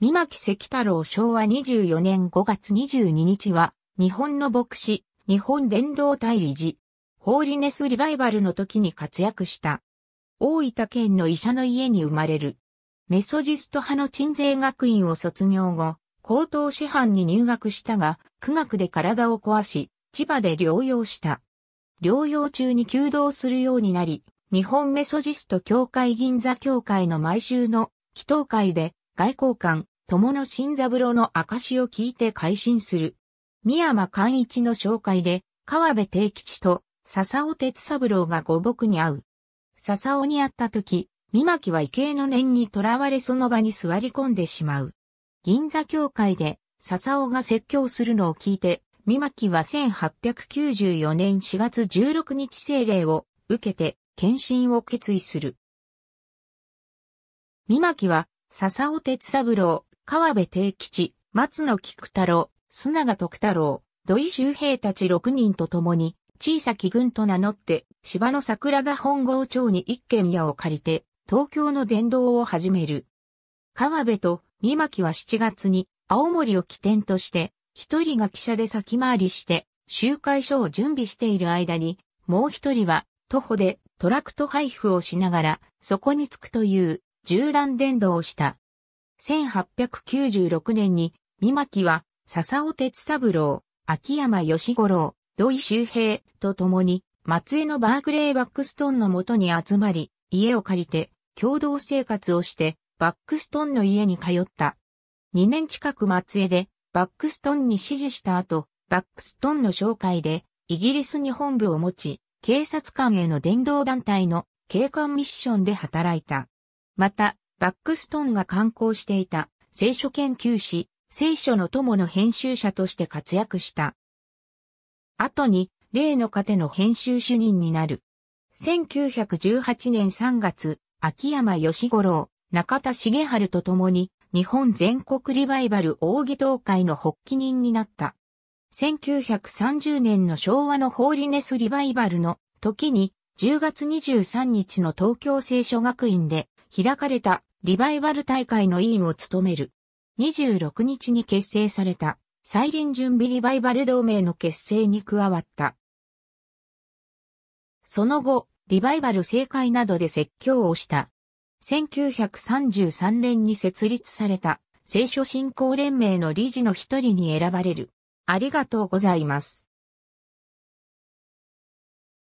三巻関太郎昭和24年5月22日は、日本の牧師、日本伝道大理事、ホーリネスリバイバルの時に活躍した。大分県の医者の家に生まれる。メソジスト派の鎮税学院を卒業後、高等師範に入学したが、苦学で体を壊し、千葉で療養した。療養中に休道するようになり、日本メソジスト協会銀座協会の毎週の祈祷会で外交官、友野新三郎の証を聞いて改心する。三山寛一の紹介で、川辺定吉と笹尾哲三郎が五木に会う。笹尾に会った時、三巻は異形の念にとらわれその場に座り込んでしまう。銀座教会で笹尾が説教するのを聞いて、三巻は1894年4月16日聖礼を受けて献身を決意する。三巻は笹尾哲三郎、川辺定吉、松野菊太郎、砂賀徳太郎、土井周平たち6人と共に、小さき軍と名乗って、芝の桜田本郷町に一軒家を借りて、東京の伝道を始める。川辺と三巻は7月に、青森を起点として、一人が汽車で先回りして、集会所を準備している間に、もう一人は、徒歩でトラクト配布をしながら、そこに着くという、縦断伝道をした。1896年に、三巻は、笹尾哲三郎、秋山義五郎、土井周平と共に、松江のバークレー・バックストンのもとに集まり、家を借りて、共同生活をして、バックストンの家に通った。2年近く松江で、バックストンに指示した後、バックストンの紹介で、イギリスに本部を持ち、警察官への伝道団体の警官ミッションで働いた。また、バックストンが刊行していた聖書研究誌、聖書の友の編集者として活躍した。後に、例の糧の編集主任になる。1918年3月、秋山義五郎、中田茂春と共に、日本全国リバイバル大義動会の発起人になった。1930年の昭和のホーリネスリバイバルの時に、10月23日の東京聖書学院で開かれたリバイバル大会の委員を務める。26日に結成された、再臨準備リバイバル同盟の結成に加わった。その後、リバイバル政界などで説教をした。1933年に設立された、聖書信仰連盟の理事の一人に選ばれる。ありがとうございます。